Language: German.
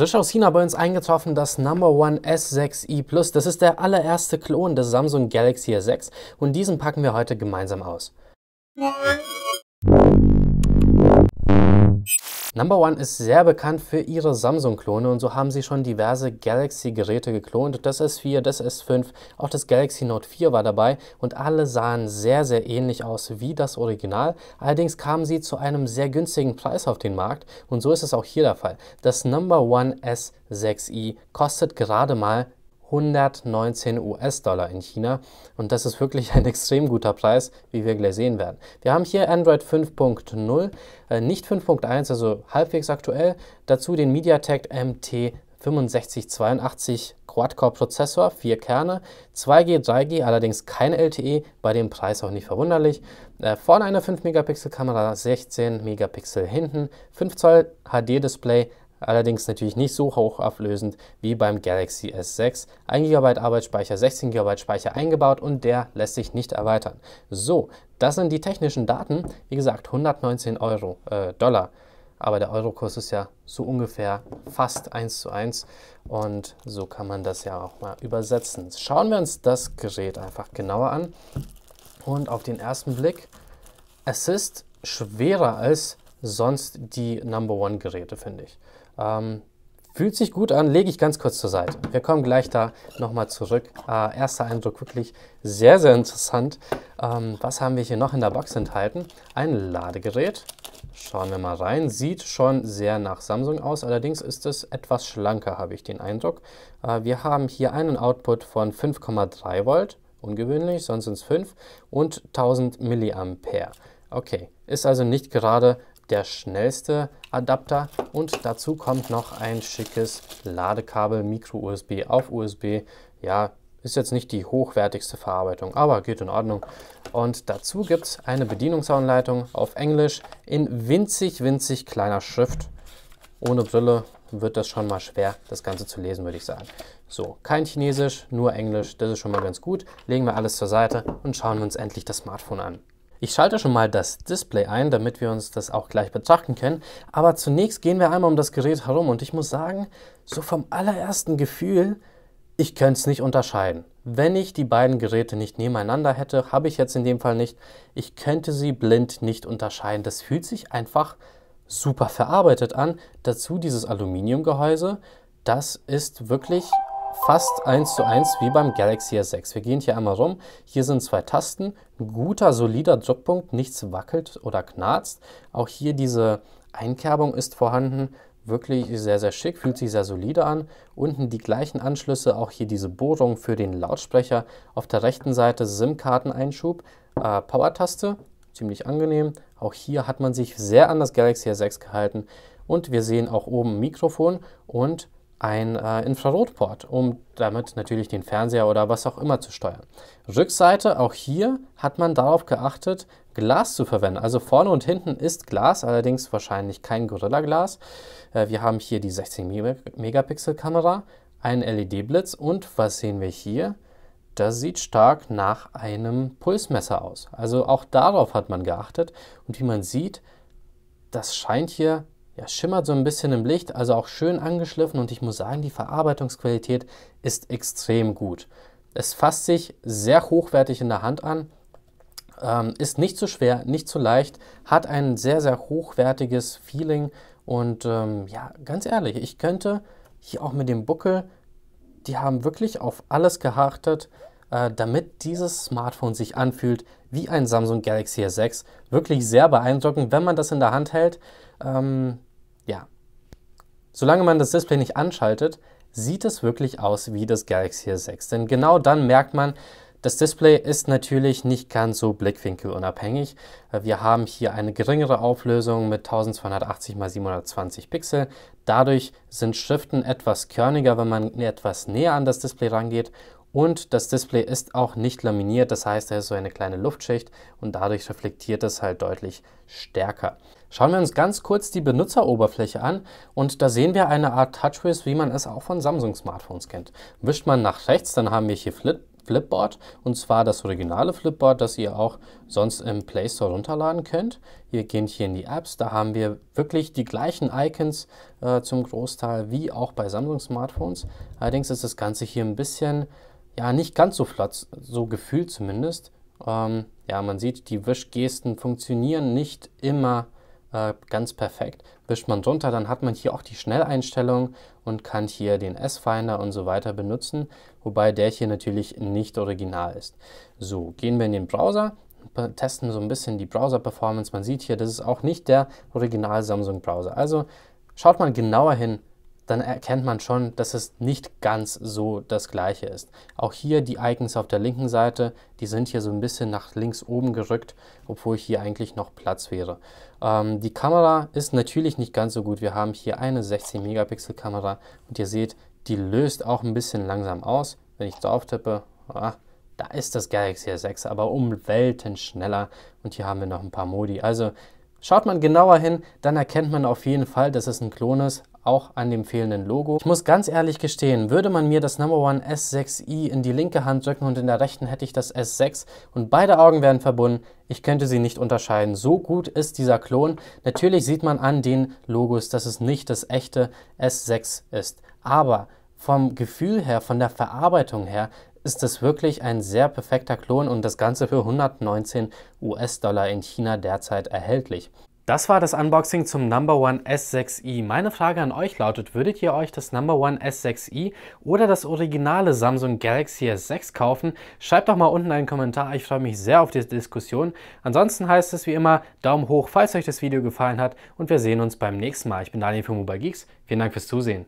Frisch aus China bei uns eingetroffen das Number One S6i Plus. Das ist der allererste Klon des Samsung Galaxy S6 und diesen packen wir heute gemeinsam aus. Number One ist sehr bekannt für ihre Samsung-Klone und so haben sie schon diverse Galaxy-Geräte geklont. Das S4, das S5, auch das Galaxy Note 4 war dabei und alle sahen sehr, sehr ähnlich aus wie das Original. Allerdings kamen sie zu einem sehr günstigen Preis auf den Markt und so ist es auch hier der Fall. Das Number One S6i kostet gerade mal 119 US-Dollar in China und das ist wirklich ein extrem guter Preis, wie wir gleich sehen werden. Wir haben hier Android 5.0, äh, nicht 5.1, also halbwegs aktuell, dazu den MediaTek MT 6582 Quad-Core-Prozessor, vier Kerne, 2G, 3G, allerdings kein LTE, bei dem Preis auch nicht verwunderlich. Äh, vorne eine 5-Megapixel-Kamera, 16 Megapixel hinten, 5 Zoll HD-Display, allerdings natürlich nicht so hochauflösend wie beim Galaxy S6. 1 GB Arbeitsspeicher, 16 GB Speicher eingebaut und der lässt sich nicht erweitern. So, das sind die technischen Daten. Wie gesagt, 119 Euro, äh, Dollar. Aber der Eurokurs ist ja so ungefähr fast 1 zu 1 und so kann man das ja auch mal übersetzen. Schauen wir uns das Gerät einfach genauer an und auf den ersten Blick, es ist schwerer als sonst die Number One Geräte, finde ich. Ähm, fühlt sich gut an, lege ich ganz kurz zur Seite. Wir kommen gleich da nochmal zurück. Äh, erster Eindruck wirklich sehr, sehr interessant. Ähm, was haben wir hier noch in der Box enthalten? Ein Ladegerät. Schauen wir mal rein. Sieht schon sehr nach Samsung aus, allerdings ist es etwas schlanker, habe ich den Eindruck. Äh, wir haben hier einen Output von 5,3 Volt, ungewöhnlich, sonst sind es 5, und 1000 Milliampere. Okay, ist also nicht gerade der schnellste Adapter und dazu kommt noch ein schickes Ladekabel Micro-USB auf USB. Ja, ist jetzt nicht die hochwertigste Verarbeitung, aber geht in Ordnung. Und dazu gibt es eine Bedienungsanleitung auf Englisch in winzig, winzig kleiner Schrift. Ohne Brille wird das schon mal schwer, das Ganze zu lesen, würde ich sagen. So, kein Chinesisch, nur Englisch, das ist schon mal ganz gut. Legen wir alles zur Seite und schauen uns endlich das Smartphone an. Ich schalte schon mal das Display ein, damit wir uns das auch gleich betrachten können. Aber zunächst gehen wir einmal um das Gerät herum und ich muss sagen, so vom allerersten Gefühl, ich könnte es nicht unterscheiden. Wenn ich die beiden Geräte nicht nebeneinander hätte, habe ich jetzt in dem Fall nicht, ich könnte sie blind nicht unterscheiden. Das fühlt sich einfach super verarbeitet an. Dazu dieses Aluminiumgehäuse, das ist wirklich fast eins zu eins wie beim Galaxy S6. Wir gehen hier einmal rum. Hier sind zwei Tasten, Ein guter, solider Druckpunkt, nichts wackelt oder knarzt. Auch hier diese Einkerbung ist vorhanden, wirklich sehr, sehr schick, fühlt sich sehr solide an. Unten die gleichen Anschlüsse, auch hier diese Bohrung für den Lautsprecher. Auf der rechten Seite SIM-Karteneinschub, äh, Power-Taste, ziemlich angenehm. Auch hier hat man sich sehr an das Galaxy S6 gehalten. Und wir sehen auch oben Mikrofon und ein äh, Infrarotport, um damit natürlich den Fernseher oder was auch immer zu steuern. Rückseite, auch hier hat man darauf geachtet, Glas zu verwenden. Also vorne und hinten ist Glas, allerdings wahrscheinlich kein Gorilla-Glas. Äh, wir haben hier die 16 Megapixel Kamera, einen LED-Blitz und was sehen wir hier? Das sieht stark nach einem Pulsmesser aus. Also auch darauf hat man geachtet und wie man sieht, das scheint hier ja, schimmert so ein bisschen im Licht, also auch schön angeschliffen und ich muss sagen, die Verarbeitungsqualität ist extrem gut. Es fasst sich sehr hochwertig in der Hand an, ähm, ist nicht zu schwer, nicht zu leicht, hat ein sehr, sehr hochwertiges Feeling und ähm, ja, ganz ehrlich, ich könnte hier auch mit dem Buckel, die haben wirklich auf alles geachtet, äh, damit dieses Smartphone sich anfühlt wie ein Samsung Galaxy S6. Wirklich sehr beeindruckend, wenn man das in der Hand hält. Ähm, ja. Solange man das Display nicht anschaltet, sieht es wirklich aus wie das Galaxy S6. Denn genau dann merkt man, das Display ist natürlich nicht ganz so blickwinkelunabhängig. Wir haben hier eine geringere Auflösung mit 1280 x 720 Pixel. Dadurch sind Schriften etwas körniger, wenn man etwas näher an das Display rangeht und das Display ist auch nicht laminiert, das heißt, da ist so eine kleine Luftschicht und dadurch reflektiert es halt deutlich stärker. Schauen wir uns ganz kurz die Benutzeroberfläche an und da sehen wir eine Art Touchwiz, wie man es auch von Samsung-Smartphones kennt. Wischt man nach rechts, dann haben wir hier Flip Flipboard und zwar das originale Flipboard, das ihr auch sonst im Play Store runterladen könnt. Wir gehen hier in die Apps, da haben wir wirklich die gleichen Icons äh, zum Großteil wie auch bei Samsung Smartphones. Allerdings ist das Ganze hier ein bisschen ja nicht ganz so flott, so gefühlt zumindest. Ähm, ja, man sieht, die Wischgesten funktionieren nicht immer äh, ganz perfekt. Wischt man drunter, dann hat man hier auch die Schnelleinstellung und kann hier den S-Finder und so weiter benutzen, wobei der hier natürlich nicht original ist. So, gehen wir in den Browser, testen so ein bisschen die Browser-Performance. Man sieht hier, das ist auch nicht der Original Samsung-Browser. Also schaut mal genauer hin, dann erkennt man schon, dass es nicht ganz so das gleiche ist. Auch hier die Icons auf der linken Seite, die sind hier so ein bisschen nach links oben gerückt, obwohl hier eigentlich noch Platz wäre. Ähm, die Kamera ist natürlich nicht ganz so gut. Wir haben hier eine 16 Megapixel Kamera und ihr seht, die löst auch ein bisschen langsam aus. Wenn ich drauf tippe, ah, da ist das Galaxy S6 aber um Welten schneller und hier haben wir noch ein paar Modi. Also Schaut man genauer hin, dann erkennt man auf jeden Fall, dass es ein Klon ist, auch an dem fehlenden Logo. Ich muss ganz ehrlich gestehen, würde man mir das Number One S6i in die linke Hand drücken und in der rechten hätte ich das S6 und beide Augen wären verbunden, ich könnte sie nicht unterscheiden. So gut ist dieser Klon. Natürlich sieht man an den Logos, dass es nicht das echte S6 ist. Aber vom Gefühl her, von der Verarbeitung her, ist es wirklich ein sehr perfekter Klon und das Ganze für 119 US-Dollar in China derzeit erhältlich. Das war das Unboxing zum Number One S6i. Meine Frage an euch lautet, würdet ihr euch das Number One S6i oder das originale Samsung Galaxy S6 kaufen? Schreibt doch mal unten einen Kommentar, ich freue mich sehr auf die Diskussion. Ansonsten heißt es wie immer, Daumen hoch, falls euch das Video gefallen hat und wir sehen uns beim nächsten Mal. Ich bin Daniel für Mobile Geeks, vielen Dank fürs Zusehen.